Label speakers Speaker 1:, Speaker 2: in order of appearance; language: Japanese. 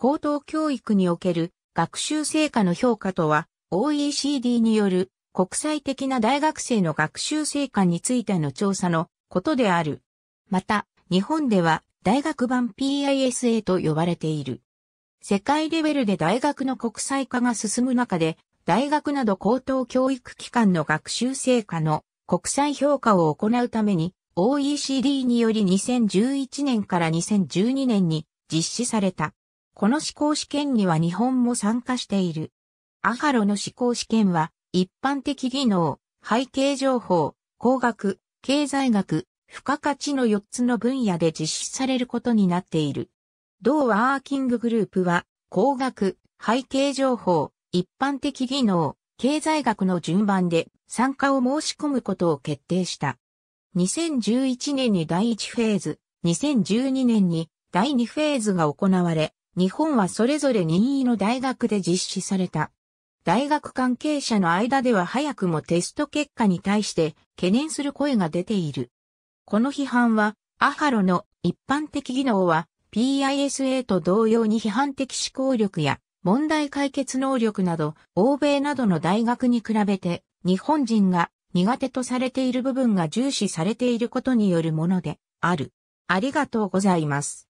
Speaker 1: 高等教育における学習成果の評価とは OECD による国際的な大学生の学習成果についての調査のことである。また、日本では大学版 PISA と呼ばれている。世界レベルで大学の国際化が進む中で、大学など高等教育機関の学習成果の国際評価を行うために OECD により2011年から2012年に実施された。この思考試験には日本も参加している。アハロの思考試験は、一般的技能、背景情報、工学、経済学、付加価値の4つの分野で実施されることになっている。同ワーキンググループは、工学、背景情報、一般的技能、経済学の順番で参加を申し込むことを決定した。2011年に第1フェーズ、2012年に第2フェーズが行われ、日本はそれぞれ任意の大学で実施された。大学関係者の間では早くもテスト結果に対して懸念する声が出ている。この批判は、アハロの一般的技能は PISA と同様に批判的思考力や問題解決能力など、欧米などの大学に比べて日本人が苦手とされている部分が重視されていることによるものである。ありがとうございます。